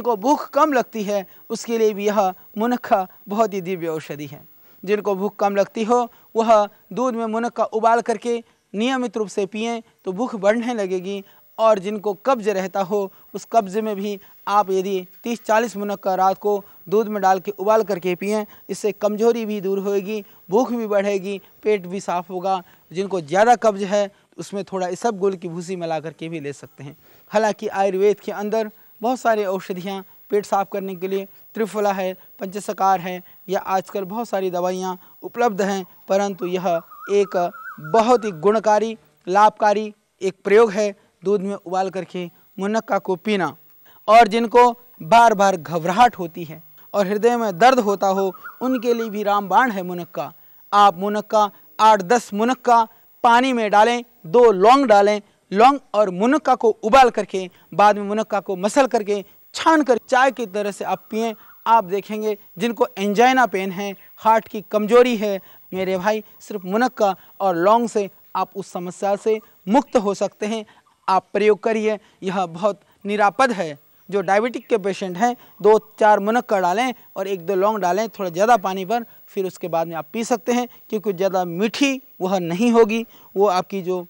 जिनको भूख कम लगती है उसके लिए भी यह मुनक्खा बहुत ही दिव्य औषधि है जिनको भूख कम लगती हो वह दूध में मुनक्का उबाल करके नियमित रूप से पिएं तो भूख बढ़ने लगेगी और जिनको कब्ज रहता हो उस कब्ज में भी आप यदि 30-40 मुनक्का रात को दूध में डाल के उबाल करके पिए इससे कमजोरी भी दूर होगी भूख भी बढ़ेगी पेट भी साफ होगा जिनको ज़्यादा कब्ज है उसमें थोड़ा गोल की भूसी मिला करके भी ले सकते हैं हालांकि आयुर्वेद के अंदर बहुत सारे औषधियाँ पेट साफ़ करने के लिए त्रिफला है पंचसकार है या आजकल बहुत सारी दवाइयाँ उपलब्ध हैं परंतु यह एक बहुत ही गुणकारी लाभकारी एक प्रयोग है दूध में उबाल करके मुनक्का को पीना और जिनको बार बार घबराहट होती है और हृदय में दर्द होता हो उनके लिए भी रामबाण है मुनक्का आप मुनक्का आठ दस मुनक्का पानी में डालें दो लौंग डालें लौंग और मुनक्का को उबाल करके बाद में मुनक्का को मसल करके छान कर चाय की तरह से आप पिए आप देखेंगे जिनको एंजाइना पेन है हार्ट की कमजोरी है मेरे भाई सिर्फ मुनक्का और लौंग से आप उस समस्या से मुक्त हो सकते हैं आप प्रयोग करिए यह बहुत निरापद है जो डायबिटिक के पेशेंट हैं दो चार मुनक्का डालें और एक दो लौंग डालें थोड़ा ज़्यादा पानी पर फिर उसके बाद में आप पी सकते हैं क्योंकि ज़्यादा मीठी वह नहीं होगी वो आपकी जो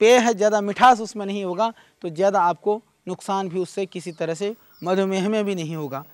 पेय है ज़्यादा मिठास उसमें नहीं होगा तो ज़्यादा आपको नुकसान भी उससे किसी तरह से मधुमेह में भी नहीं होगा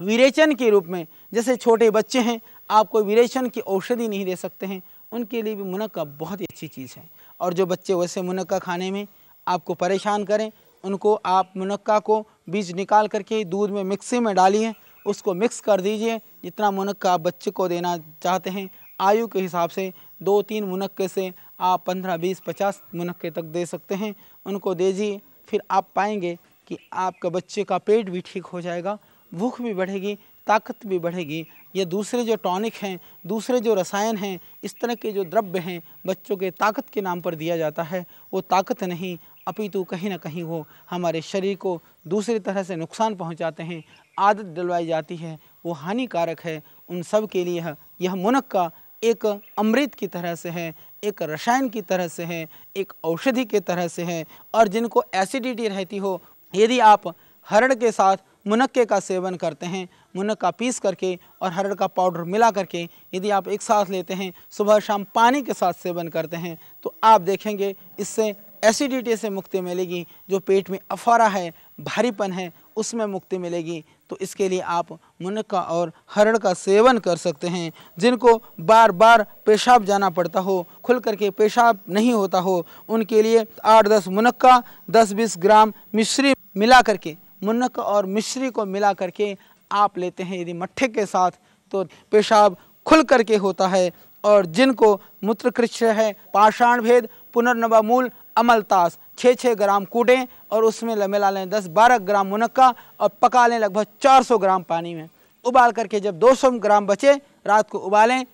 विरेचन के रूप में जैसे छोटे बच्चे हैं आपको विरेचन की औषधि नहीं दे सकते हैं उनके लिए भी मुनक्का बहुत ही अच्छी चीज़ है और जो बच्चे वैसे मुनक्का खाने में आपको परेशान करें उनको आप मुनक्का को बीज निकाल करके दूध में मिक्सी में डालिए उसको मिक्स कर दीजिए जितना मुनक्का आप बच्चे को देना चाहते हैं आयु के हिसाब से दो तीन मुनक्के से आप पंद्रह बीस पचास मुनक्के तक दे सकते हैं उनको दीजिए फिर आप पाएंगे कि आपके बच्चे का पेट भी ठीक हो जाएगा भूख भी बढ़ेगी ताकत भी बढ़ेगी ये दूसरे जो टॉनिक हैं दूसरे जो रसायन हैं इस तरह के जो द्रव्य हैं बच्चों के ताकत के नाम पर दिया जाता है वो ताकत नहीं अपितु कहीं ना कहीं वो हमारे शरीर को दूसरी तरह से नुकसान पहुंचाते हैं आदत डलवाई जाती है वो हानिकारक है उन सब के लिए यह मुनक्का एक अमृत की तरह से है एक रसायन की तरह से है एक औषधि के तरह से है और जिनको एसिडिटी रहती हो यदि आप हरड़ के साथ मुनक्के का सेवन करते हैं मुनक्का पीस करके और हरड़ का पाउडर मिला करके यदि आप एक साथ लेते हैं सुबह शाम पानी के साथ सेवन करते हैं तो आप देखेंगे इससे एसिडिटी से मुक्ति मिलेगी जो पेट में अफारा है भारीपन है उसमें मुक्ति मिलेगी तो इसके लिए आप मुनक्का और हरण का सेवन कर सकते हैं जिनको बार बार पेशाब जाना पड़ता हो खुल करके पेशाब नहीं होता हो उनके लिए आठ दस मुनक्का दस बीस ग्राम मिश्री मिला करके मुनक्का और मिश्री को मिला करके आप लेते हैं यदि मट्ठे के साथ तो पेशाब खुल करके होता है और जिनको मूत्रकृष्य है पाषाण भेद पुनर्नवामूल मूल अमलतास छः छः ग्राम कूटें और उसमें मिला लें दस बारह ग्राम मुनक्का और पका लें लगभग चार सौ ग्राम पानी में उबाल करके जब दो सौ ग्राम बचे रात को उबालें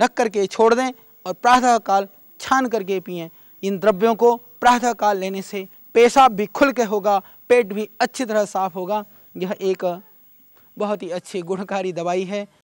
ढक करके छोड़ दें और प्रातःकाल छान करके पिएँ इन द्रव्यों को प्रातःकाल लेने से पेशाब भी खुल के होगा पेट भी अच्छी तरह साफ होगा यह एक बहुत ही अच्छी गुणकारी दवाई है